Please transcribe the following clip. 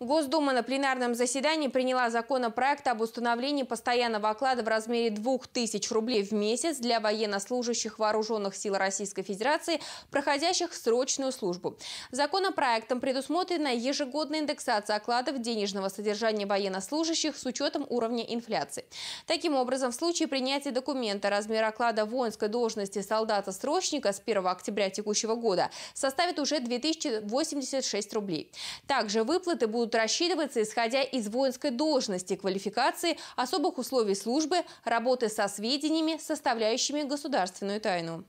Госдума на пленарном заседании приняла законопроект об установлении постоянного оклада в размере 2000 рублей в месяц для военнослужащих Вооруженных сил Российской Федерации, проходящих срочную службу. Законопроектом предусмотрена ежегодная индексация окладов денежного содержания военнослужащих с учетом уровня инфляции. Таким образом, в случае принятия документа размер оклада воинской должности солдата-срочника с 1 октября текущего года составит уже 2086 рублей. Также выплаты будут будут рассчитываться, исходя из воинской должности, квалификации, особых условий службы, работы со сведениями, составляющими государственную тайну.